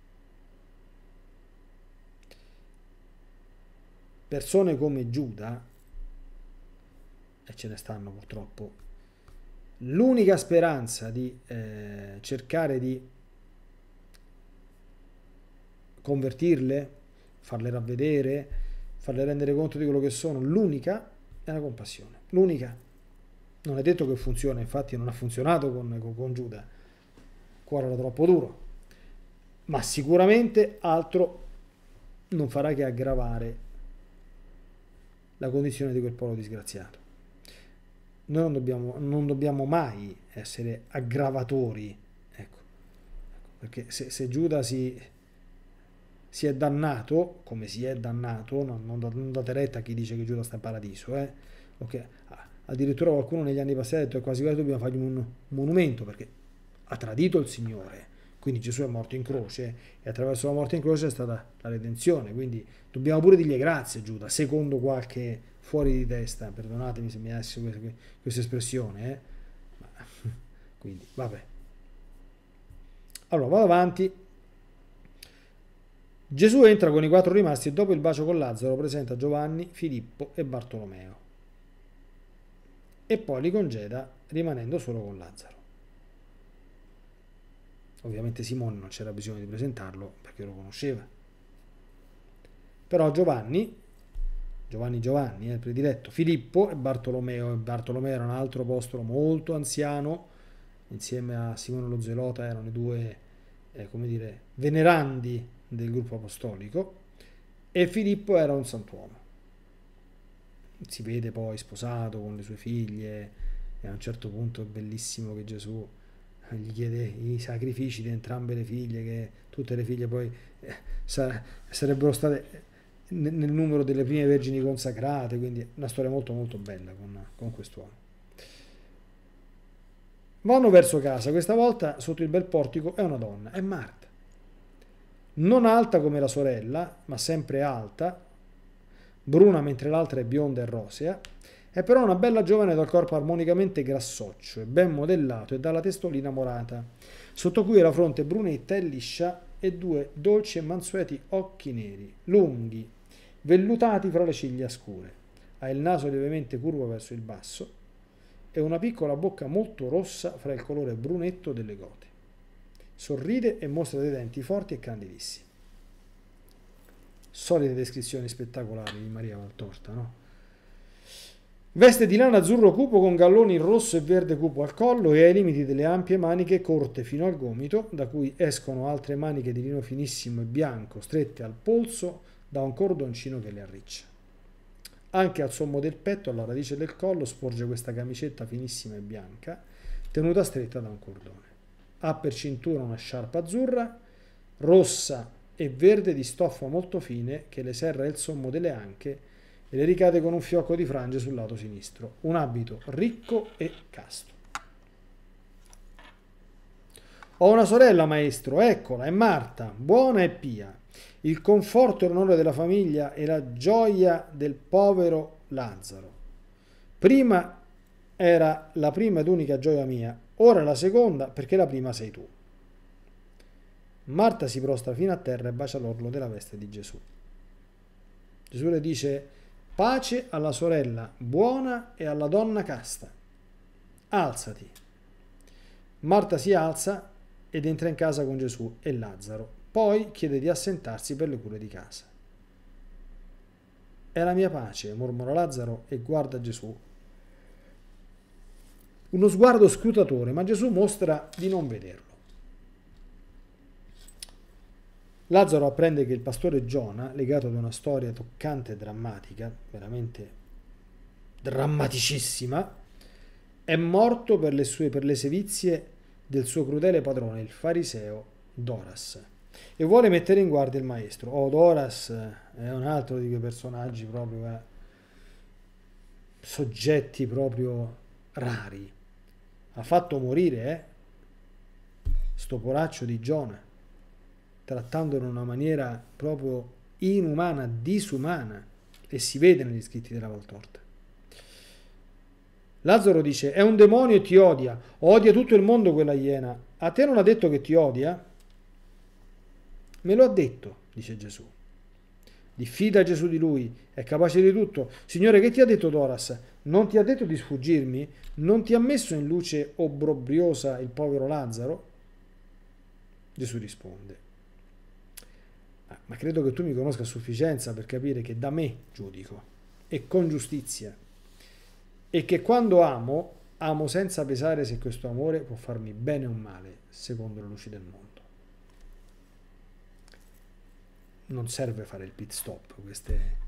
persone come Giuda, e ce ne stanno purtroppo, l'unica speranza di eh, cercare di convertirle, farle ravvedere, farle rendere conto di quello che sono, l'unica è la compassione, l'unica. Non è detto che funziona, infatti non ha funzionato con, con, con Giuda, cuore era troppo duro, ma sicuramente altro non farà che aggravare la condizione di quel polo disgraziato. Noi non dobbiamo, non dobbiamo mai essere aggravatori, ecco. perché se, se Giuda si, si, è dannato, come si è dannato, non, non, non date retta a chi dice che Giuda sta in paradiso, eh? okay. addirittura qualcuno negli anni passati ha detto quasi quasi dobbiamo fargli un monumento perché ha tradito il Signore quindi Gesù è morto in croce e attraverso la morte in croce è stata la redenzione. Quindi dobbiamo pure dirgli grazie, Giuda, secondo qualche fuori di testa. Perdonatemi se mi lascio questa, questa espressione. Eh? quindi, vabbè. Allora, vado avanti. Gesù entra con i quattro rimasti e dopo il bacio con Lazzaro presenta Giovanni, Filippo e Bartolomeo. E poi li congeda rimanendo solo con Lazzaro. Ovviamente Simone non c'era bisogno di presentarlo perché lo conosceva. Però Giovanni, Giovanni Giovanni è eh, il prediletto, Filippo e Bartolomeo. Bartolomeo era un altro apostolo molto anziano, insieme a Simone lo Zelota erano i due, eh, come dire, venerandi del gruppo apostolico. E Filippo era un santuomo. Si vede poi sposato con le sue figlie e a un certo punto è bellissimo che Gesù eh, gli chiede i sacrifici di entrambe le figlie, che tutte le figlie poi eh, sarebbero state nel, nel, numero delle prime vergini consacrate, quindi una storia molto molto bella con, con quest'uomo. Vanno verso casa, questa volta sotto il bel portico è una donna, è Marta. Non alta come la sorella, ma sempre alta, bruna mentre l'altra è bionda e rosea, è però una bella giovane dal corpo armonicamente grassoccio e ben modellato e dalla testolina morata, sotto cui la fronte brunetta e liscia e due dolci e mansueti occhi neri, lunghi, vellutati fra le ciglia scure. Ha il naso lievemente curvo verso il basso e una piccola bocca molto rossa fra il colore brunetto delle gote. Sorride e mostra dei denti forti e candidissimi. Solite descrizioni spettacolari di Maria Valtorta, no? Veste di lana azzurro cupo con galloni rosso e verde cupo al collo e ai limiti delle ampie maniche corte fino al gomito, da cui escono altre maniche di lino finissimo e bianco strette al polso da un cordoncino che le arriccia. Anche al sommo del petto, alla radice del collo, sporge questa camicetta finissima e bianca, tenuta stretta da un cordone. Ha per cintura una sciarpa azzurra, rossa e verde di stoffa molto fine che le serra il sommo delle anche e le ricade con un fiocco di frange sul lato sinistro. Un abito ricco e casto. Ho una sorella, maestro, eccola, è Marta, buona e pia. Il conforto e l'onore della famiglia e la gioia del povero Lazzaro. Prima era la prima ed unica gioia mia, ora la seconda perché la prima sei tu. Marta si prostra fino a terra e bacia l'orlo della veste di Gesù. Gesù le dice Pace alla sorella buona e alla donna casta. Alzati. Marta si alza ed entra in casa con Gesù e Lazzaro. Poi chiede di assentarsi per le cure di casa. È la mia pace, mormora Lazzaro e guarda Gesù. Uno sguardo scrutatore, ma Gesù mostra di non vederlo. Lazzaro apprende che il pastore Giona, legato ad una storia toccante e drammatica, veramente drammaticissima, è morto per le, sue, per le sevizie del suo crudele padrone, il fariseo Doras, e vuole mettere in guardia il maestro. Oh, Doras eh, è un altro di quei personaggi proprio, eh, soggetti proprio rari. Ha fatto morire, eh, sto poraccio di Giona trattandolo in una maniera proprio inumana, disumana, e si vede negli scritti della Voltorta. Lazzaro dice, è un demonio e ti odia, odia tutto il mondo quella iena, a te non ha detto che ti odia? Me lo ha detto, dice Gesù. Diffida Gesù di lui, è capace di tutto. Signore, che ti ha detto Doras? Non ti ha detto di sfuggirmi? Non ti ha messo in luce obbrobriosa il povero Lazzaro? Gesù risponde, ma credo che tu mi conosca a sufficienza per capire che da me giudico e con giustizia e che quando amo, amo senza pesare se questo amore può farmi bene o male, secondo le luci del mondo. Non serve fare il pit stop, queste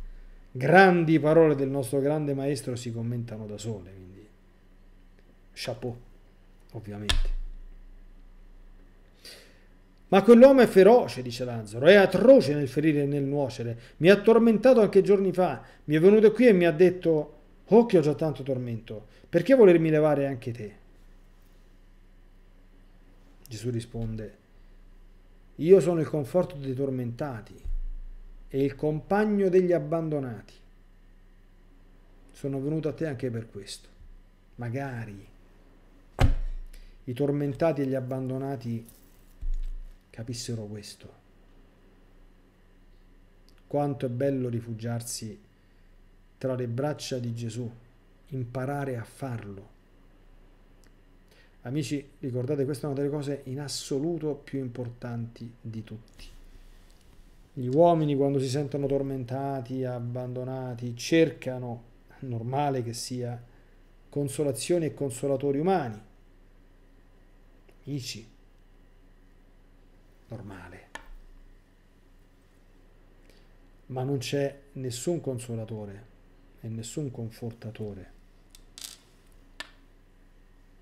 grandi parole del nostro grande maestro si commentano da sole, quindi chapeau, ovviamente. Ma quell'uomo è feroce, dice Lazzaro, è atroce nel ferire e nel nuocere. Mi ha tormentato anche giorni fa. Mi è venuto qui e mi ha detto, oh che ho già tanto tormento, perché volermi levare anche te? Gesù risponde, io sono il conforto dei tormentati e il compagno degli abbandonati. Sono venuto a te anche per questo. Magari i tormentati e gli abbandonati capissero questo. Quanto è bello rifugiarsi tra le braccia di Gesù, imparare a farlo. Amici, ricordate, questa è una delle cose in assoluto più importanti di tutti. Gli uomini quando si sentono tormentati, abbandonati, cercano, normale che sia, consolazioni e consolatori umani, amici, normale. Ma non c'è nessun consolatore e nessun confortatore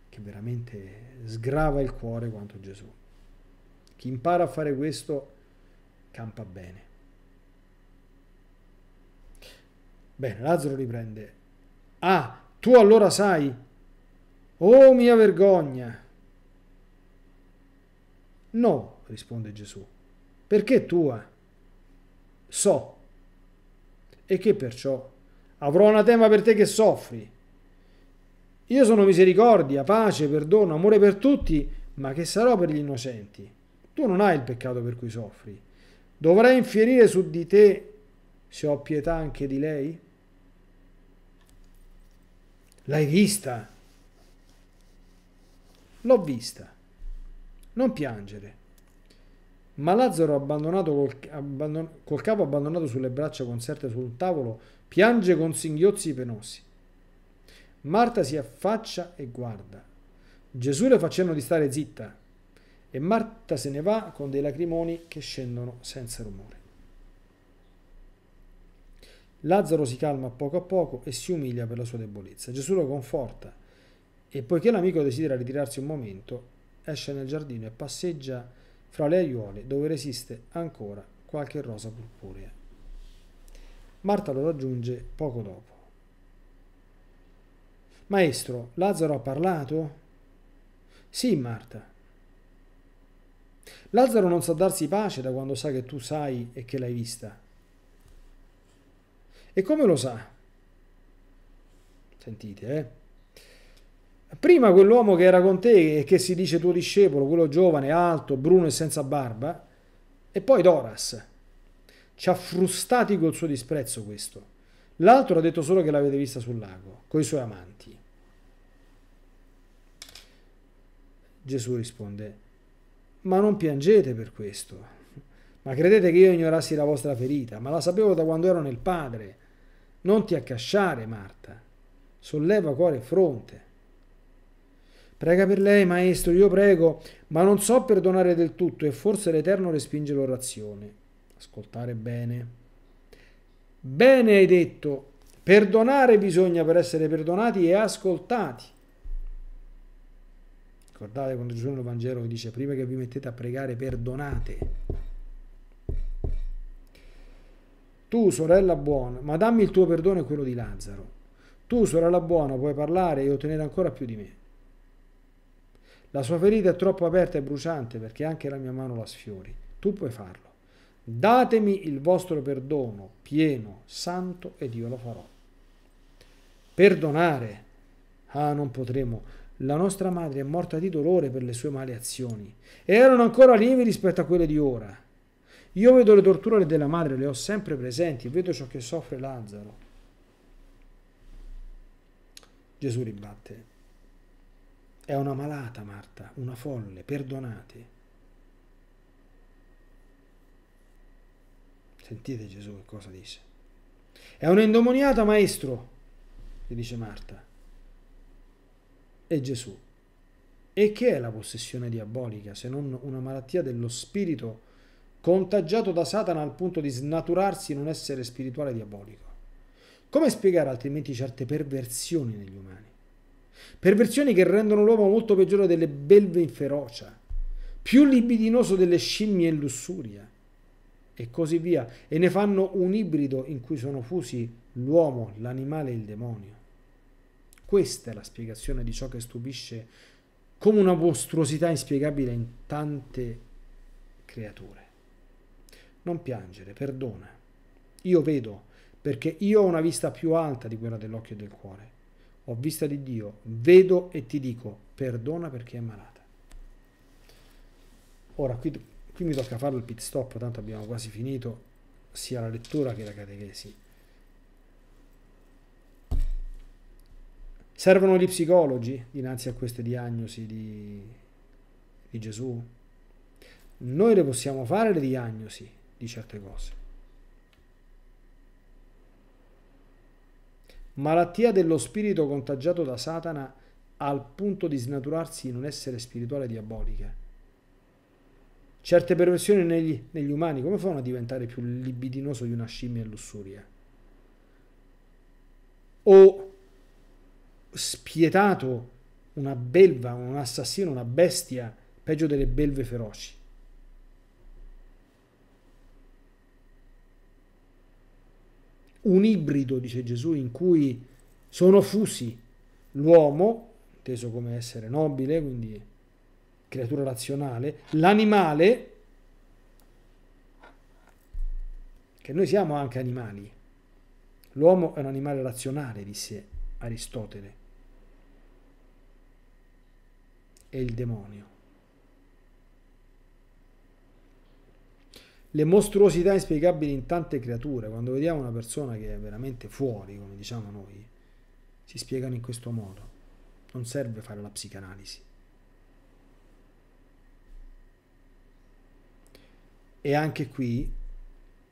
che veramente sgrava il cuore quanto Gesù. Chi impara a fare questo campa bene. Bene, Lazzaro riprende. Ah, tu allora sai? Oh mia vergogna! No, risponde Gesù, perché tua so e che perciò avrò anatema per te che soffri. Io sono misericordia, pace, perdono, amore per tutti, ma che sarò per gli innocenti. Tu non hai il peccato per cui soffri. Dovrei infierire su di te se ho pietà anche di lei? L'hai vista? L'ho vista. Non piangere. Ma Lazzaro, abbandonato col, abbandon, col capo abbandonato sulle braccia conserte sul tavolo, piange con singhiozzi penosi. Marta si affaccia e guarda. Gesù le fa cenno di stare zitta e Marta se ne va con dei lacrimoni che scendono senza rumore. Lazzaro si calma poco a poco e si umilia per la sua debolezza. Gesù lo conforta e poiché l'amico desidera ritirarsi un momento, esce nel giardino e passeggia fra le aiuole dove resiste ancora qualche rosa purpurea. Marta lo raggiunge poco dopo. Maestro, Lazzaro ha parlato? Sì, Marta. Lazzaro non sa darsi pace da quando sa che tu sai e che l'hai vista. E come lo sa? Sentite, eh? Prima quell'uomo che era con te e che si dice tuo discepolo, quello giovane, alto, bruno e senza barba, e poi Doras. Ci ha frustati col suo disprezzo questo. L'altro ha detto solo che l'avete vista sul lago, con i suoi amanti. Gesù risponde, ma non piangete per questo. Ma credete che io ignorassi la vostra ferita, ma la sapevo da quando ero nel Padre. Non ti accasciare, Marta. Solleva cuore e fronte. Prega per lei, maestro, io prego, ma non so perdonare del tutto e forse l'Eterno respinge l'orazione. Ascoltare bene. Bene hai detto, perdonare bisogna per essere perdonati e ascoltati. Ricordate quando Gesù nel Vangelo dice prima che vi mettete a pregare perdonate. Tu, sorella buona, ma dammi il tuo perdono e quello di Lazzaro. Tu, sorella buona, puoi parlare e ottenere ancora più di me. La sua ferita è troppo aperta e bruciante perché anche la mia mano la sfiori. Tu puoi farlo. Datemi il vostro perdono pieno, santo, ed io lo farò. Perdonare. Ah, non potremo. La nostra madre è morta di dolore per le sue male azioni e erano ancora lievi rispetto a quelle di ora. Io vedo le torture della madre, le ho sempre presenti, vedo ciò che soffre Lazzaro. Gesù ribatte. È una malata Marta, una folle, perdonate. Sentite Gesù che cosa dice. È un'indomoniata maestro, gli dice Marta. E Gesù. E che è la possessione diabolica se non una malattia dello spirito contagiato da Satana al punto di snaturarsi in un essere spirituale diabolico? Come spiegare altrimenti certe perversioni negli umani? Perversioni che rendono l'uomo molto peggiore delle belve in ferocia, più libidinoso delle scimmie in lussuria e così via, e ne fanno un ibrido in cui sono fusi l'uomo, l'animale e il demonio. Questa è la spiegazione di ciò che stupisce come una mostruosità inspiegabile in tante creature. Non piangere, perdona. Io vedo, perché io ho una vista più alta di quella dell'occhio e del cuore ho vista di Dio, vedo e ti dico, perdona perché è malata. Ora, qui, qui mi tocca fare il pit stop, tanto abbiamo quasi finito sia la lettura che la catechesi. Servono gli psicologi dinanzi a queste diagnosi di, di Gesù? Noi le possiamo fare le diagnosi di certe cose malattia dello spirito contagiato da Satana al punto di snaturarsi in un essere spirituale diabolica. Certe perversioni negli, negli umani come fanno a diventare più libidinoso di una scimmia e lussuria? O spietato una belva, un assassino, una bestia, peggio delle belve feroci. un ibrido, dice Gesù, in cui sono fusi l'uomo, inteso come essere nobile, quindi creatura razionale, l'animale, che noi siamo anche animali. L'uomo è un animale razionale, disse Aristotele. E il demonio. le mostruosità inspiegabili in tante creature, quando vediamo una persona che è veramente fuori, come diciamo noi, si spiegano in questo modo. Non serve fare la psicanalisi. E anche qui,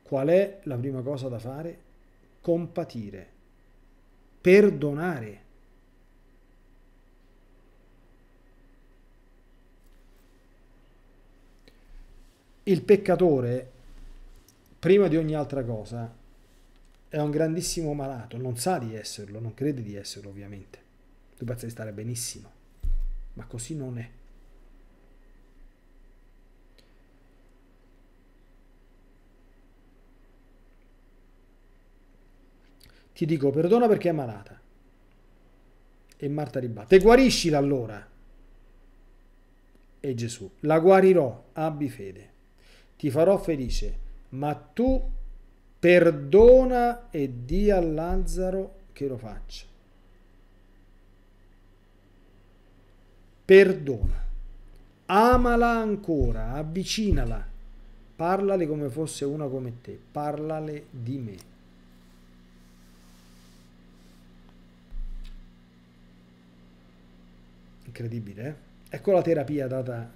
qual è la prima cosa da fare? Compatire, perdonare. Il peccatore prima di ogni altra cosa, è un grandissimo malato, non sa di esserlo, non crede di esserlo ovviamente. Tu pensi di stare benissimo, ma così non è. Ti dico perdona perché è malata. E Marta ribatte, guariscila allora. E Gesù, la guarirò, abbi fede. Ti farò felice ma tu perdona e di a Lazzaro che lo faccia. Perdona, amala ancora, avvicinala, parlale come fosse una come te, parlale di me. Incredibile, eh? Ecco la terapia data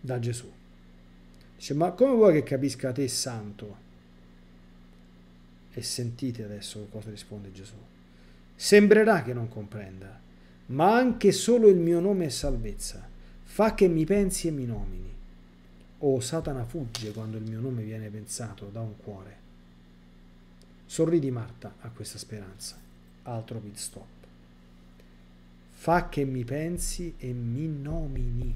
da Gesù. Dice, ma come vuoi che capisca te santo? E sentite adesso cosa risponde Gesù. Sembrerà che non comprenda, ma anche solo il mio nome è salvezza. Fa che mi pensi e mi nomini. O oh, Satana fugge quando il mio nome viene pensato da un cuore. Sorridi Marta a questa speranza. Altro pit stop. Fa che mi pensi e mi nomini.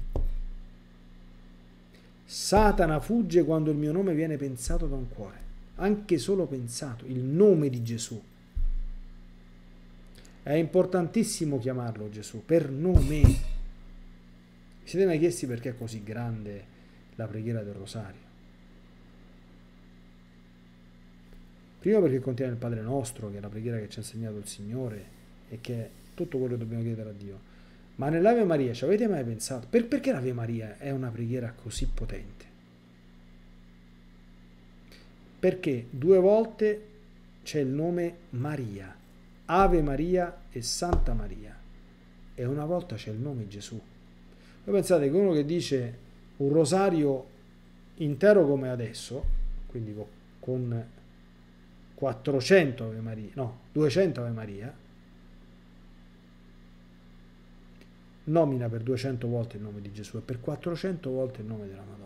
Satana fugge quando il mio nome viene pensato da un cuore, anche solo pensato, il nome di Gesù. È importantissimo chiamarlo Gesù per nome. Vi siete mai chiesti perché è così grande la preghiera del rosario? Prima perché contiene il Padre nostro, che è la preghiera che ci ha insegnato il Signore e che è tutto quello che dobbiamo chiedere a Dio ma nell'Ave Maria ci avete mai pensato? Per, perché l'Ave Maria è una preghiera così potente? Perché due volte c'è il nome Maria, Ave Maria e Santa Maria, e una volta c'è il nome Gesù. Voi pensate che uno che dice un rosario intero come adesso, quindi con 400 Ave Maria, no, 200 Ave Maria, nomina per 200 volte il nome di Gesù e per 400 volte il nome della Madonna.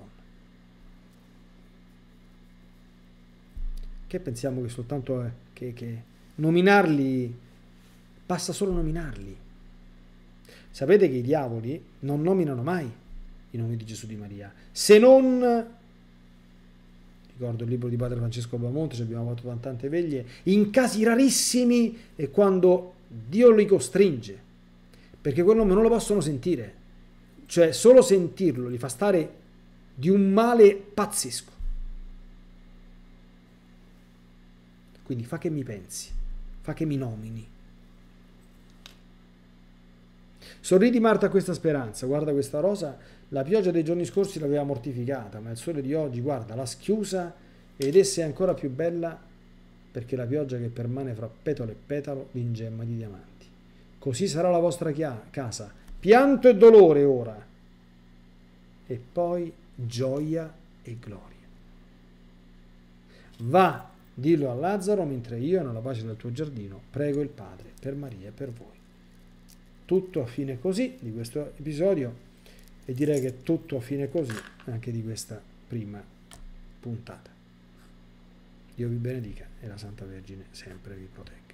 Che pensiamo che soltanto eh, che, che nominarli, basta solo nominarli. Sapete che i diavoli non nominano mai i nomi di Gesù di Maria, se non ricordo il libro di padre Francesco Bamonte, ci abbiamo fatto tante veglie, in casi rarissimi e quando Dio li costringe perché quel nome non lo possono sentire, cioè solo sentirlo li fa stare di un male pazzesco. Quindi fa che mi pensi, fa che mi nomini. Sorridi Marta a questa speranza, guarda questa rosa, la pioggia dei giorni scorsi l'aveva mortificata, ma il sole di oggi, guarda, l'ha schiusa ed essa è ancora più bella perché la pioggia che permane fra petalo e petalo l'ingemma di diamante così sarà la vostra casa. Pianto e dolore ora, e poi gioia e gloria. Va, dillo a Lazzaro, mentre io, nella pace del tuo giardino, prego il Padre per Maria e per voi. Tutto a fine così di questo episodio e direi che tutto a fine così anche di questa prima puntata. Dio vi benedica e la Santa Vergine sempre vi protegga.